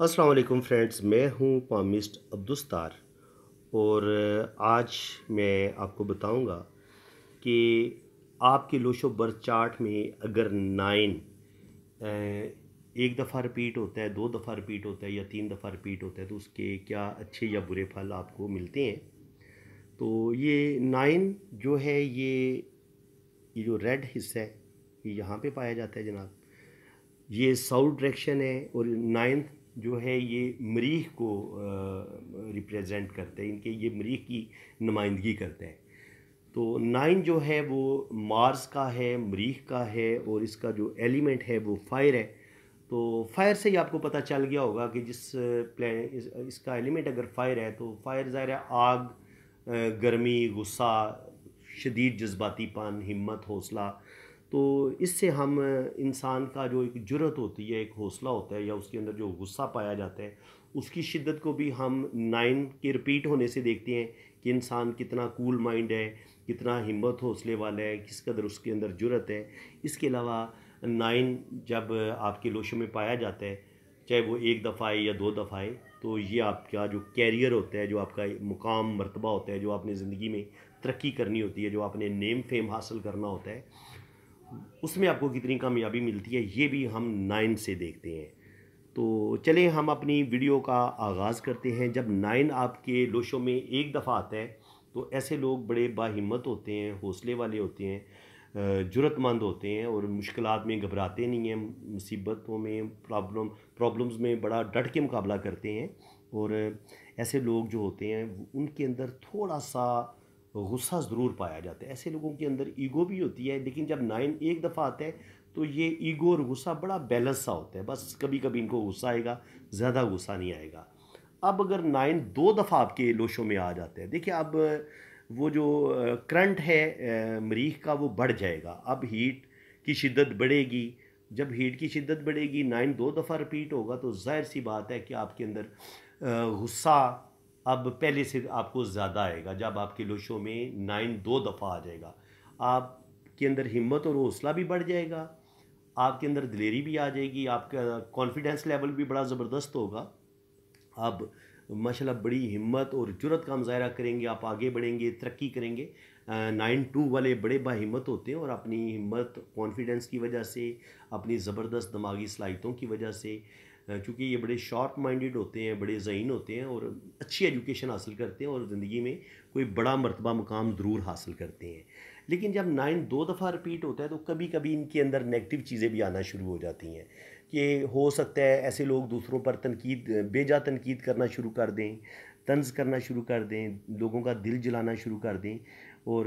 अस्सलाम वालेकुम फ्रेंड्स मैं हूं पामिस्ट अब्दुस्तार और आज मैं आपको बताऊंगा कि आपके लोशो बर्थ चार्ट में अगर नाइन एक दफ़ा रिपीट होता है दो दफ़ा रिपीट होता है या तीन दफ़ा रिपीट होता है तो उसके क्या अच्छे या बुरे फल आपको मिलते हैं तो ये नाइन जो है ये ये जो रेड हिस्सा है ये यहाँ पे पाया जाता है जनाब ये साउथ डायरेक्शन है और नाइन्थ जो है ये मरीख को रिप्रेजेंट करते हैं इनके ये मरीख की नुमाइंदगी करते हैं तो नाइन जो है वो मार्स का है मरीख का है और इसका जो एलिमेंट है वो फायर है तो फायर से ही आपको पता चल गया होगा कि जिस प्लान इस, इसका एलिमेंट अगर फायर है तो फायर ज़ाहिर है आग गर्मी गुस्सा शदीद पान हिम्मत हौसला तो इससे हम इंसान का जो एक जुरत होती है एक हौसला होता है या उसके अंदर जो गुस्सा पाया जाता है उसकी शिद्दत को भी हम नाइन के रिपीट होने से देखते हैं कि इंसान कितना कूल माइंड है कितना हिम्मत हौसले वाला है किस कदर उसके अंदर जुरत है इसके अलावा नाइन जब आपके लोशों में पाया जाता है चाहे वो एक दफ़ा आए या दो दफ़ा आए तो ये आपका जो कैरियर होता है जो आपका मुकाम मरतबा होता है जो आपने ज़िंदगी में तरक्की करनी होती है जो आपने नेम फेम हासिल करना होता है उसमें आपको कितनी कामयाबी मिलती है ये भी हम नाइन से देखते हैं तो चले हम अपनी वीडियो का आगाज़ करते हैं जब नाइन आपके लोशों में एक दफ़ा आता है तो ऐसे लोग बड़े बाहिम्मत होते हैं हौसले वाले होते हैं ज़रूरतमंद होते हैं और मुश्किल में घबराते नहीं हैं मुसीबतों में प्रॉब्लम प्रॉब्लम्स में बड़ा डट के मुकाबला करते हैं और ऐसे लोग जो होते हैं उनके अंदर थोड़ा सा तो गुस्सा ज़रूर पाया जाता है ऐसे लोगों के अंदर ईगो भी होती है लेकिन जब नाइन एक दफ़ा आता है तो ये ईगो और गुस्सा बड़ा बैलेंस सा होता है बस कभी कभी इनको गुस्सा आएगा ज़्यादा गुस्सा नहीं आएगा अब अगर नाइन दो दफ़ा आपके लोशों में आ जाते हैं देखिए अब वो जो करंट है मरीख का वो बढ़ जाएगा अब हीट की शिद्दत बढ़ेगी जब हीट की शिद्दत बढ़ेगी नाइन दो दफ़ा रिपीट होगा तो जाहिर सी बात है कि आपके अंदर गुस्सा अब पहले से आपको ज़्यादा आएगा जब आपके लोशों में नाइन दो दफ़ा आ जाएगा आपके अंदर हिम्मत और हौसला भी बढ़ जाएगा आपके अंदर दिलेरी भी आ जाएगी आपका कॉन्फिडेंस लेवल भी बड़ा ज़बरदस्त होगा आप माशा बड़ी हिम्मत और जुरत का मुजाहरा करेंगे आप आगे बढ़ेंगे तरक्की करेंगे नाइन टू वाले बड़े बाहिम्मत होते हैं और अपनी हिम्मत कॉन्फिडेंस की वजह से अपनी ज़बरदस्त दिमागी सलाहितों की वजह से क्योंकि ये बड़े शार्प माइंडेड होते हैं बड़े जहीन होते हैं और अच्छी एजुकेशन हासिल करते हैं और ज़िंदगी में कोई बड़ा मरतबा मुकाम ज़रूर हासिल करते हैं लेकिन जब नाइन दो दफ़ा रिपीट होता है तो कभी कभी इनके अंदर नेगेटिव चीज़ें भी आना शुरू हो जाती हैं कि हो सकता है ऐसे लोग दूसरों पर तनकीद बेजा तनकीद करना शुरू कर दें तंज करना शुरू कर दें लोगों का दिल जलाना शुरू कर दें और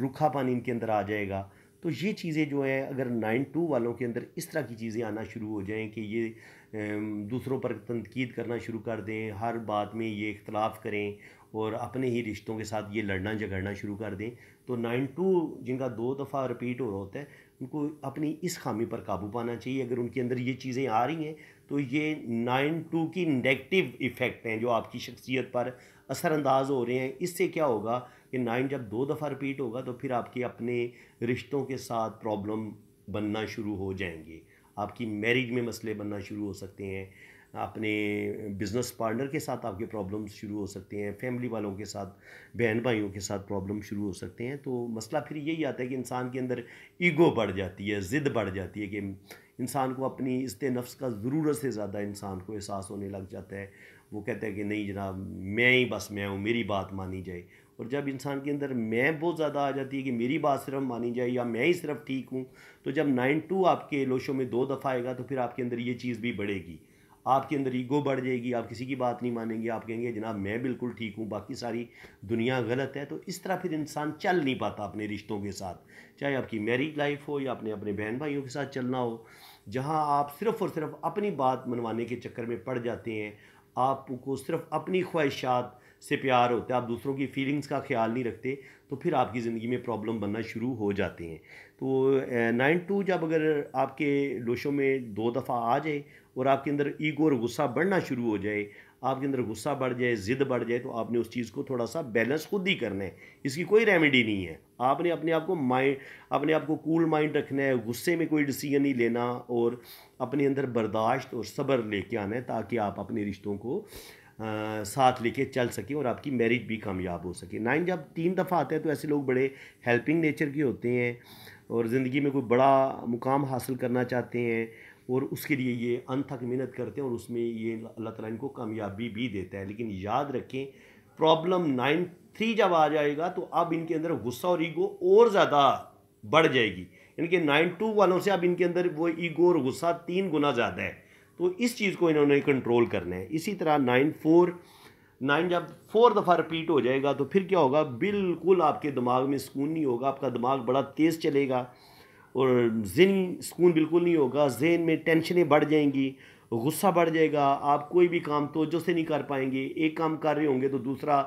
रुखा पानी इनके अंदर आ जाएगा तो ये चीज़ें जो हैं अगर नाइन टू वालों के अंदर इस तरह की चीज़ें आना शुरू हो जाएं कि ये दूसरों पर तनकीद करना शुरू कर दें हर बात में ये इख्तलाफ करें और अपने ही रिश्तों के साथ ये लड़ना झगड़ना शुरू कर दें तो नाइन टू जिनका दो दफ़ा रिपीट हो रहा होता है उनको अपनी इस खामी पर काबू पाना चाहिए अगर उनके अंदर ये चीज़ें आ रही हैं तो ये नाइन टू की नेगेटिव इफ़ेक्ट हैं जो आपकी शख्सियत पर असरानंदाज हो रहे हैं इससे क्या होगा कि नाइन जब दो दफ़ा रिपीट होगा तो फिर आपके अपने रिश्तों के साथ प्रॉब्लम बनना शुरू हो जाएंगे आपकी मैरिज में मसले बनना शुरू हो सकते हैं अपने बिज़नेस पार्टनर के साथ आपके प्रॉब्लम्स शुरू हो सकते हैं फैमिली वालों के साथ बहन भाइयों के साथ प्रॉब्लम शुरू हो सकते हैं तो मसला फिर यही आता है कि इंसान के अंदर ईगो बढ़ जाती है ज़िद बढ़ जाती है कि इंसान को अपनी इस्त नफ्स का ज़रूरत से ज़्यादा इंसान को एहसास होने लग जाता है वो कहता है कि नहीं जनाब मैं ही बस मैं हूँ मेरी बात मानी जाए और जब इंसान के अंदर मैं बहुत ज़्यादा आ जाती है कि मेरी बात सिर्फ मानी जाए या मैं ही सिर्फ ठीक हूँ तो जब नाइन टू आपके लोशों में दो दफ़ा आएगा तो फिर आपके अंदर ये चीज़ भी बढ़ेगी आपके अंदर ईगो बढ़ जाएगी आप किसी की बात नहीं मानेंगे आप कहेंगे जनाब मैं बिल्कुल ठीक हूँ बाकी सारी दुनिया गलत है तो इस तरह फिर इंसान चल नहीं पाता अपने रिश्तों के साथ चाहे आपकी मैरिड लाइफ हो या अपने अपने बहन भाइयों के साथ चलना हो जहाँ आप सिर्फ़ और सिर्फ अपनी बात मनवाने के चक्कर में पड़ जाते हैं आपको सिर्फ अपनी ख्वाहिशात से प्यार होता है आप दूसरों की फीलिंग्स का ख्याल नहीं रखते तो फिर आपकी ज़िंदगी में प्रॉब्लम बनना शुरू हो जाते हैं तो नाइन टू जब अगर आपके लोशों में दो दफ़ा आ जाए और आपके अंदर ईगो और गुस्सा बढ़ना शुरू हो जाए आपके अंदर गुस्सा बढ़ जाए ज़िद बढ़ जाए तो आपने उस चीज़ को थोड़ा सा बैलेंस खुद ही करना है इसकी कोई रेमेडी नहीं है आपने अपने आप को माइंड अपने आप को कूल माइंड रखना है गुस्से में कोई डिसीजन नहीं लेना और अपने अंदर बर्दाश्त और सब्र लेके आना है ताकि आप अपने रिश्तों को साथ लेके चल सकें और आपकी मैरिज भी कामयाब हो सके नाइन जब तीन दफ़ा आते हैं तो ऐसे लोग बड़े हेल्पिंग नेचर के होते हैं और ज़िंदगी में कोई बड़ा मुकाम हासिल करना चाहते हैं और उसके लिए ये अनथक मेहनत करते हैं और उसमें ये अल्लाह ताला इनको कामयाबी भी देता है लेकिन याद रखें प्रॉब्लम नाइन थ्री जब आ जाएगा तो अब इनके अंदर गुस्सा और ईगो और ज़्यादा बढ़ जाएगी यानी कि नाइन टू वालों से अब इनके अंदर वो ईगो और गुस्सा तीन गुना ज़्यादा है तो इस चीज़ को इन्होंने कंट्रोल करना है इसी तरह नाइन फोर नाइन जब फोर दफ़ा रिपीट हो जाएगा तो फिर क्या होगा बिल्कुल आपके दिमाग में सुकून नहीं होगा आपका दिमाग बड़ा तेज़ चलेगा और जिन सुकून बिल्कुल नहीं होगा जहन में टेंशनें बढ़ जाएंगी गुस्सा बढ़ जाएगा आप कोई भी काम तोजो से नहीं कर पाएंगे एक काम कर रहे होंगे तो दूसरा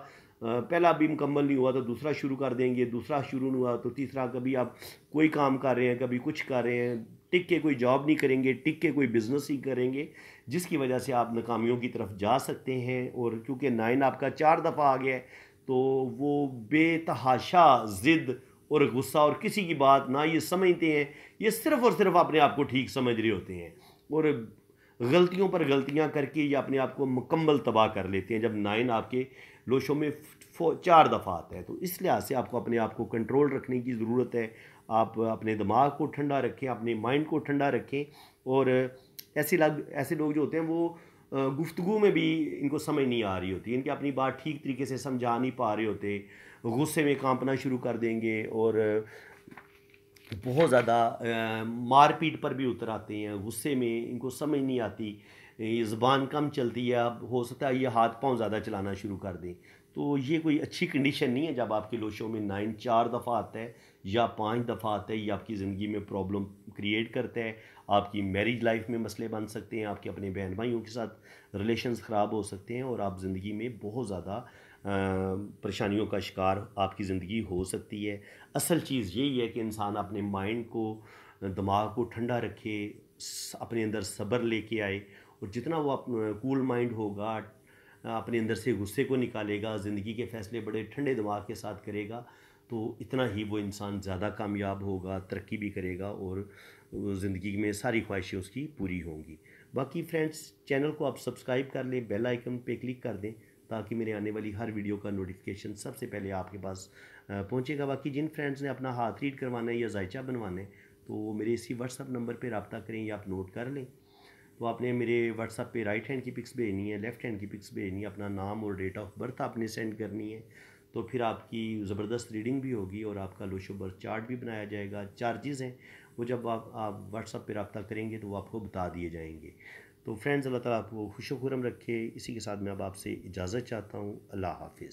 पहला भी मुकम्मल नहीं हुआ तो दूसरा शुरू कर देंगे दूसरा शुरू नहीं हुआ तो तीसरा कभी आप कोई काम कर रहे हैं कभी कुछ कर रहे हैं टिक के कोई जॉब नहीं करेंगे टिक के कोई बिज़नेस ही करेंगे जिसकी वजह से आप नाकामियों की तरफ जा सकते हैं और क्योंकि नाइन आपका चार दफ़ा आ गया है तो वो बेतहाशा ज़िद और गुस्सा और किसी की बात ना ये समझते हैं ये सिर्फ़ और सिर्फ अपने आप को ठीक समझ रहे होते हैं और गलतियों पर गलतियां करके ये अपने आप को मुकम्मल तबाह कर लेते हैं जब नाइन आपके लोशों में चार दफ़ा आता है तो इस लिहाज से आपको अपने आप को कंट्रोल रखने की ज़रूरत है आप अपने दिमाग को ठंडा रखें अपने माइंड को ठंडा रखें और ऐसे लग ऐसे लोग जो होते हैं वो गुफ्तगु में भी इनको समझ नहीं आ रही होती इनकी अपनी बात ठीक तरीके से समझा नहीं पा रहे होते गुस्से में कांपना शुरू कर देंगे और बहुत ज़्यादा मारपीट पर भी उतर आते हैं गुस्से में इनको समझ नहीं आती ये ज़बान कम चलती है अब हो सकता है ये हाथ पांव ज़्यादा चलाना शुरू कर दें तो ये कोई अच्छी कंडीशन नहीं है जब आपके लोशों में नाइन चार दफ़ा आता है या पाँच दफ़ा आता है ये आपकी ज़िंदगी में प्रॉब्लम क्रिएट करता है आपकी मैरिज लाइफ में मसले बन सकते हैं आपके अपने बहन भाइयों के साथ रिलेशंस ख़राब हो सकते हैं और आप ज़िंदगी में बहुत ज़्यादा परेशानियों का शिकार आपकी ज़िंदगी हो सकती है असल चीज़ यही है कि इंसान अपने माइंड को दिमाग को ठंडा रखे अपने अंदर सब्र लेके आए और जितना वो आप कूल माइंड होगा अपने अंदर से गुस्से को निकालेगा ज़िंदगी के फैसले बड़े ठंडे दिमाग के साथ करेगा तो इतना ही वो इंसान ज़्यादा कामयाब होगा तरक्की भी करेगा और ज़िंदगी में सारी ख्वाहिशें उसकी पूरी होंगी बाकी फ्रेंड्स चैनल को आप सब्सक्राइब कर लें बेल आइकन पे क्लिक कर दें ताकि मेरे आने वाली हर वीडियो का नोटिफिकेशन सबसे पहले आपके पास पहुँचेगा बाकी जिन फ्रेंड्स ने अपना हाथ रीड करवाना है या जायचा बनवाना है तो मेरे इसी व्हाट्सअप नंबर पर रबता करें या आप नोट कर लें तो आपने मेरे व्हाट्सअप पे राइट हैंड की पिक्स भेजनी है लेफ़्ट हैंड की पिक्स भेजनी है अपना नाम और डेट ऑफ बर्थ आपने सेंड करनी है तो फिर आपकी ज़बरदस्त रीडिंग भी होगी और आपका लोशो बर्थ चार्ट भी बनाया जाएगा चार्जेस हैं वो जब आप आप व्हाट्सअप पर रबता करेंगे तो वो आपको बता दिए जाएंगे तो फ्रेंड्स अल्लाह ताला आपको खुश रखे इसी के साथ मैं अब आपसे इजाज़त चाहता हूँ अल्लाह हाफिज़